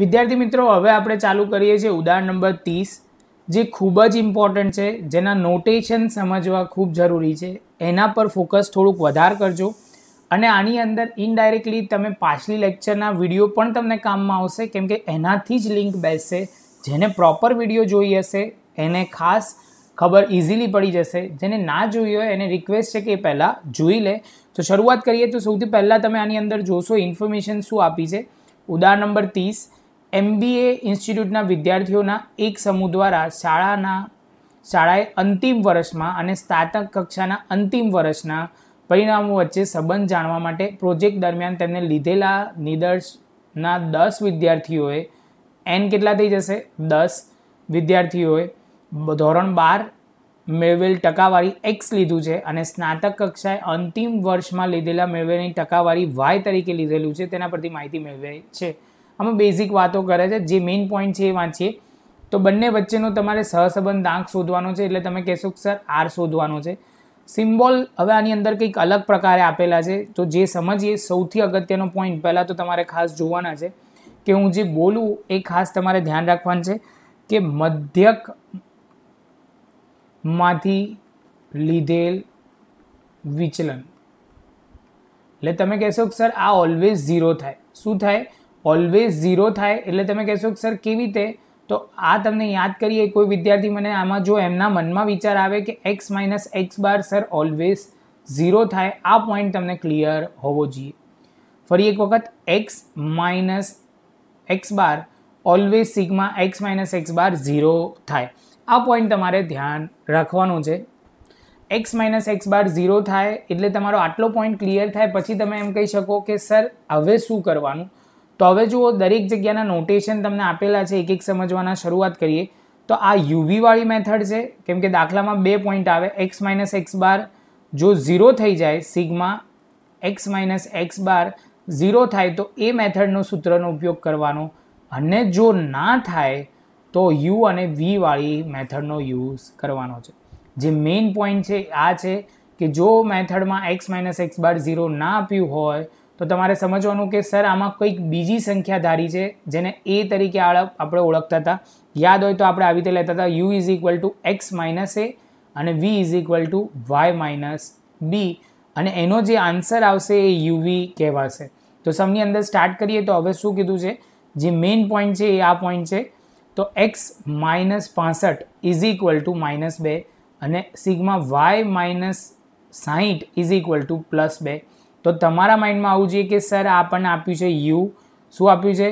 વિદ્યાર્થી મિત્રો હવે આપણે ચાલુ કરીએ છીએ ઉદાહરણ નંબર ત્રીસ જે ખૂબ જ ઇમ્પોર્ટન્ટ છે જેના નોટેશન સમજવા ખૂબ જરૂરી છે એના પર ફોકસ થોડુંક વધાર કરજો અને આની અંદર ઇનડાયરેક્ટલી તમે પાછલી લેક્ચરના વિડીયો પણ તમને કામમાં આવશે કેમ કે એનાથી જ લિંક બેસશે જેને પ્રોપર વિડીયો જોઈ હશે એને ખાસ ખબર ઇઝીલી પડી જશે જેને ના જોઈ હોય એને રિક્વેસ્ટ છે કે એ પહેલાં જોઈ લે તો શરૂઆત કરીએ તો સૌથી પહેલાં તમે આની અંદર જોશો ઇન્ફોર્મેશન શું આપી છે ઉદાહરણ નંબર ત્રીસ એમબીએ ઇન્સ્ટિટ્યૂટના વિદ્યાર્થીઓના એક સમૂહ દ્વારા શાળાના શાળાએ અંતિમ વર્ષમાં અને સ્નાતક કક્ષાના અંતિમ વર્ષના પરિણામો વચ્ચે સંબંધ જાણવા માટે પ્રોજેક્ટ દરમિયાન તેમને લીધેલા નિદર્શના દસ વિદ્યાર્થીઓએ એન કેટલા થઈ જશે દસ વિદ્યાર્થીઓએ ધોરણ બાર મેળવેલ ટકાવારી એક્સ લીધું છે અને સ્નાતક કક્ષાએ અંતિમ વર્ષમાં લીધેલા મેળવેલી ટકાવારી વાય તરીકે લીધેલું છે તેના પરથી માહિતી મેળવે છે આમાં બેઝિક વાતો કરે છે જે મેઇન પોઈન્ટ છે એ વાંચીએ તો બંને વચ્ચેનો તમારે સહસંબંધ આંક શોધવાનો છે એટલે તમે કહેશો કે સર આર શોધવાનો છે સિમ્બોલ હવે આની અંદર કંઈક અલગ પ્રકારે આપેલા છે તો જે સમજીએ સૌથી અગત્યનો પોઈન્ટ પહેલાં તો તમારે ખાસ જોવાના છે કે હું જે બોલું એ ખાસ તમારે ધ્યાન રાખવાનું છે કે મધ્યકમાંથી લીધેલ વિચલન એટલે તમે કહેશો કે સર આ ઓલવેઝ ઝીરો થાય શું થાય ઓલવેઝ ઝીરો થાય એટલે તમે કહેશો કે સર કેવી રીતે તો આ તમને યાદ કરીએ કોઈ વિદ્યાર્થી મને આમાં જો એમના મનમાં વિચાર આવે કે x minus x bar sir always zero થાય આ પોઈન્ટ તમને ક્લિયર હોવો જોઈએ ફરી એક વખત x minus x bar always sigma x minus x bar zero થાય આ પોઈન્ટ તમારે ધ્યાન રાખવાનું છે x minus x bar zero થાય એટલે તમારો આટલો પોઈન્ટ ક્લિયર થાય પછી તમે એમ કહી શકો કે સર હવે શું કરવાનું તો હવે જુઓ દરેક જગ્યાના નોટેશન તમને આપેલા છે એક એક સમજવાના શરૂઆત કરીએ તો આ યુવીવાળી મેથડ છે કેમ કે દાખલામાં બે પોઈન્ટ આવે એક્સ માઇનસ એક્સ બાર જો ઝીરો થઈ જાય sigma x minus x bar zero થાય તો એ મેથડનો સૂત્રનો ઉપયોગ કરવાનો અને જો ના થાય તો યુ અને વીવાળી મેથડનો યુઝ કરવાનો છે જે મેઇન પોઈન્ટ છે આ છે કે જો મેથડમાં x minus x bar zero ના આપ્યું હોય તો તમારે સમજવાનું કે સર આમાં કંઈક બીજી સંખ્યા ધારી છે જેને એ તરીકે આપણે ઓળખતા હતા યાદ હોય તો આપણે આવી રીતે લેતા હતા u is equal to x minus a અને v is equal to y minus b અને એનો જે આન્સર આવશે એ યુવી કહેવાશે તો સમની અંદર સ્ટાર્ટ કરીએ તો હવે શું કીધું છે જે મેઇન પોઈન્ટ છે એ આ પોઈન્ટ છે તો એક્સ માઇનસ પાસઠ ઇઝ ઇક્વલ ટુ માઇનસ બે અને સિગ્મા વાય માઇનસ સાહીઠ ઇઝ ઇક્વલ ટુ પ્લસ બે તો તમારા માઇન્ડમાં આવવું જોઈએ કે સર આપણને આપ્યું છે યુ શું આપ્યું છે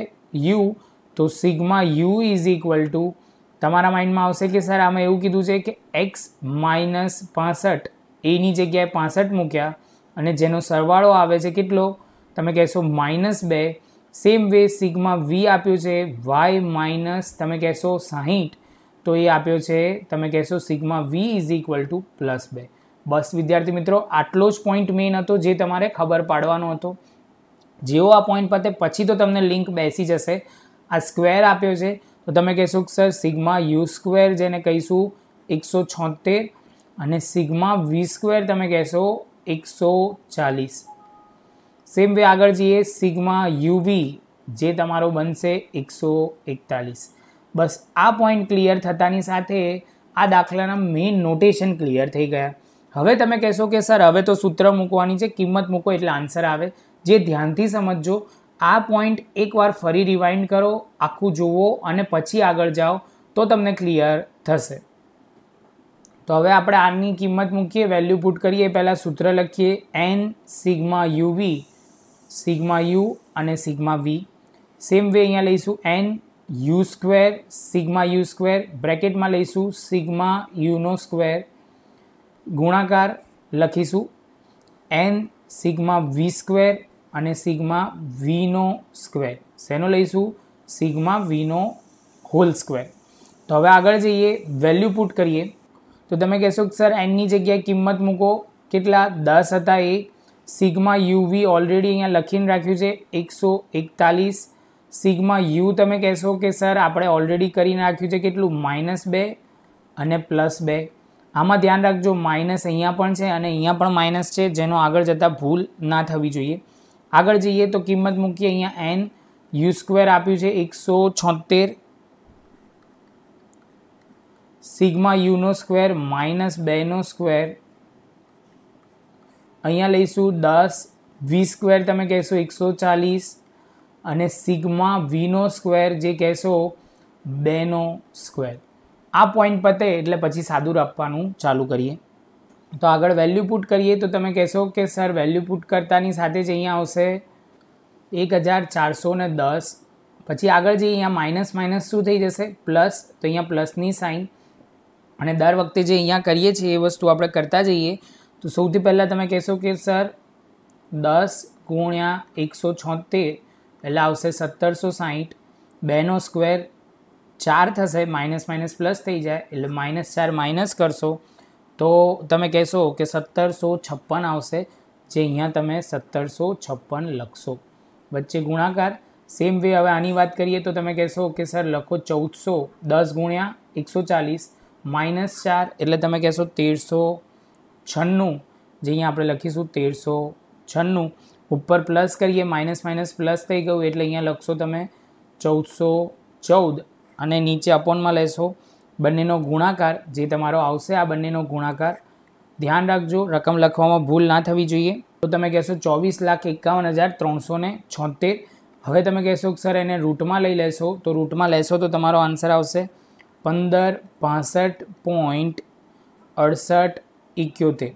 યુ તો sigma u is equal to તમારા માઇન્ડમાં આવશે કે સર આમાં એવું કીધું છે કે એક્સ માઇનસ પાસઠ એની જગ્યાએ પાસઠ મૂક્યા અને જેનો સરવાળો આવે છે કેટલો તમે કહેશો માઇનસ બે સેમ વે સિગ્મા વી આપ્યું છે વાય માઇનસ તમે કહેશો સાહીઠ તો એ આપ્યો છે તમે કહેશો sigma v is equal to plus બે બસ વિદ્યાર્થી મિત્રો આટલો જ પોઈન્ટ મેઇન હતો જે તમારે ખબર પાડવાનો હતો જેવો આ પોઈન્ટ પતે પછી તો તમને લિંક બેસી જશે આ સ્ક્વેર આપ્યો છે તો તમે કહેશો કે સર સિગ્મા યુ સ્ક્વેર જેને કહીશું એકસો છોતેર અને સિગ્મા વી સ્ક્વેર તમે કહેશો એકસો ચાલીસ સેમ વે આગળ જઈએ સિગ્મા યુવી જે તમારો બનશે એકસો એકતાલીસ બસ આ પોઈન્ટ ક્લિયર થતાની સાથે આ દાખલાના મેઇન નોટેશન ક્લિયર થઈ ગયા હવે તમે કહેશો કે સર હવે તો સૂત્ર મૂકવાની છે કિંમત મૂકો એટલે આન્સર આવે જે ધ્યાનથી સમજો આ પોઈન્ટ એકવાર ફરી રિવાઇન્ડ કરો આખું જુઓ અને પછી આગળ જાઓ તો તમને ક્લિયર થશે તો હવે આપણે આની કિંમત મૂકીએ વેલ્યુ પુટ કરીએ પહેલાં સૂત્ર લખીએ n sigma u v sigma u અને સિગ્મા વી સેમ વે અહીંયા લઈશું n u square sigma u square બ્રેકેટમાં લઈશું સિગ્મા યુનો સ્ક્વેર ગુણાકાર લખીશું એન સિગ્મા વી સ્ક્વેર અને સિગ્મા વીનો સ્ક્વેર શેનો લઈશું સિગ્મા વીનો હોલ સ્ક્વેર તો હવે આગળ જઈએ વેલ્યુ પુટ કરીએ તો તમે કહેશો કે સર એનની જગ્યાએ કિંમત મૂકો કેટલા દસ હતા એ યુ વી ઓલરેડી અહીંયા લખીને રાખ્યું છે એકસો એકતાલીસ સિગ્મા યુ તમે કહેશો કે સર આપણે ઓલરેડી કરીને રાખ્યું છે કેટલું માઇનસ બે અને પ્લસ બે આમાં ધ્યાન રાખજો માઇનસ અહીંયા પણ છે અને અહીંયા પણ માઇનસ છે જેનો આગળ જતાં ભૂલ ના થવી જોઈએ આગળ જઈએ તો કિંમત મૂકીએ અહીંયા એન યુ સ્ક્વેર આપ્યું છે એકસો છોતેર સિગ્મા યુનો સ્ક્વેર માઇનસ બેનો સ્ક્વેર અહીંયા લઈશું દસ વી સ્ક્વેર તમે કહેશો એકસો ચાલીસ અને સિગ્મા વીનો સ્ક્વેર જે કહેશો બેનો સ્ક્વેર આ પોઈન્ટ પતે એટલે પછી સાદું રાખવાનું ચાલુ કરીએ તો આગળ વેલ્યુ પુટ કરીએ તો તમે કહેશો કે સર વેલ્યુ પુટ કરતાની સાથે જ અહીંયા આવશે એક હજાર ચારસો ને દસ પછી આગળ જે અહીંયા માઇનસ માઇનસ શું થઈ જશે પ્લસ તો અહીંયા પ્લસની સાઇન અને દર વખતે જે અહીંયા કરીએ છીએ એ વસ્તુ આપણે કરતા જઈએ તો સૌથી પહેલાં તમે કહેશો કે સર દસ ગુણ્યા એકસો છોતેર પહેલાં આવશે સત્તરસો સાહીઠ બેનો સ્ક્વેર 4 થશે --+ થઈ જાય એટલે -4 માઈનસ કરશો તો તમે કહેશો કે 1756 આવશે જે અહીંયા તમે 1756 લખશો બચ્ચે ગુણાકાર સેમ વે હવે આની વાત કરીએ તો તમે કહેશો કે સર લખો 1410 * 140 - 4 એટલે તમે કહેશો 1396 જે અહીં આપણે લખીશું 1396 ઉપર પ્લસ करिए --+ થઈ ગયો એટલે અહીંયા લખશો તમે 1414 અને નીચે અપોનમાં લેશો બંનેનો ગુણાકાર જે તમારો આવશે આ બંનેનો ગુણાકાર ધ્યાન રાખજો રકમ લખવામાં ભૂલ ના થવી જોઈએ તો તમે કહેશો ચોવીસ લાખ એકાવન હજાર ત્રણસો ને છોતેર હવે તમે કહેશો કે સર એને રૂટમાં લઈ લેશો તો રૂટમાં લેશો તો તમારો આન્સર આવશે પંદર પાસઠ પોઈન્ટ અડસઠ ઇક્યોતેર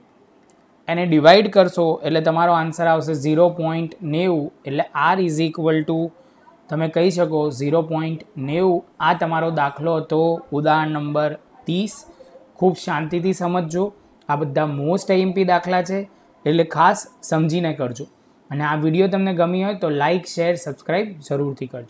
એને ડિવાઈડ કરશો એટલે તમારો આન્સર આવશે ઝીરો પોઈન્ટ નેવું એટલે આર ઇઝ ઇક્વલ ટુ તમે કહી શકો ઝીરો પોઈન્ટ નેવું આ તમારો દાખલો હતો ઉદાહરણ નંબર ત્રીસ ખૂબ શાંતિથી સમજજો આ બધા મોસ્ટ આઈએમપી દાખલા છે એટલે ખાસ સમજીને કરજો અને આ વિડીયો તમને ગમી હોય તો લાઇક શેર સબસ્ક્રાઈબ જરૂરથી કરજો